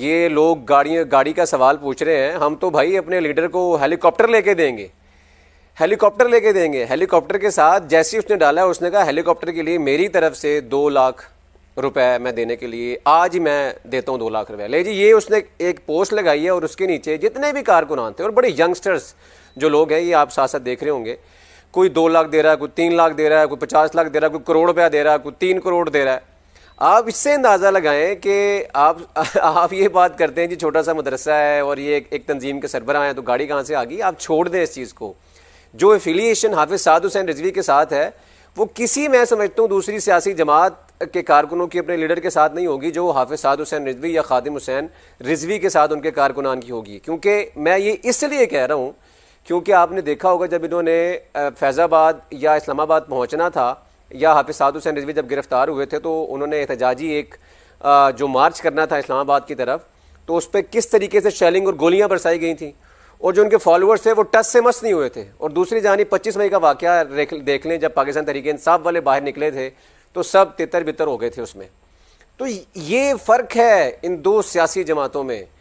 ये लोग गाड़ियाँ गाड़ी का सवाल पूछ रहे हैं हम तो भाई अपने लीडर को हेलीकॉप्टर लेके देंगे हेलीकॉप्टर लेके देंगे हेलीकॉप्टर के साथ जैसे ही उसने डाला उसने कहा हेलीकॉप्टर के लिए मेरी तरफ से दो लाख रुपए मैं देने के लिए आज ही मैं देता हूँ दो लाख रुपए ले जी ये उसने एक पोस्ट लगाई है और उसके नीचे जितने भी कारकुनान थे और बड़े यंगस्टर्स जो लोग हैं ये आप साथ साथ देख रहे होंगे कोई दो लाख दे रहा है कोई तीन लाख दे रहा है कोई पचास लाख दे रहा है कोई करोड़ रुपया दे रहा है कोई तीन करोड़ दे रहा है आप इससे अंदाज़ा लगाएं कि आप आप ये बात करते हैं कि छोटा सा मदरसा है और ये एक, एक तंजीम के सरबरा हैं तो गाड़ी कहाँ से आ गई आप छोड़ दें इस चीज़ को जो एफिलिएशन हाफिज साद हुसैन रिजवी के साथ है वो किसी मैं समझता हूँ दूसरी सियासी जमात के कारकुनों की अपने लीडर के साथ नहीं होगी जो हाफिज साद हुसैन रिजवी या खादिम हुसैन रिजवी के साथ उनके कारकुनान की होगी क्योंकि मैं ये इसलिए कह रहा हूँ क्योंकि आपने देखा होगा जब इन्होंने फैज़ाबाद या इस्लामाबाद पहुँचना था या हाफिज साद हुसैन रिजवी जब गिरफ्तार हुए थे तो उन्होंने एहतजाजी एक जो मार्च करना था इस्लामाबाद की तरफ तो उस पर किस तरीके से शैलिंग और गोलियां बरसाई गई थी और जो उनके फॉलोअर्स थे वो टस से मस्त नहीं हुए थे और दूसरी जानी पच्चीस मई का वाक़ देख लें जब पाकिस्तान तरीके इंसाफ वाले बाहर निकले थे तो सब तितर बितर हो गए थे उसमें तो ये फ़र्क है इन दो सियासी जमातों में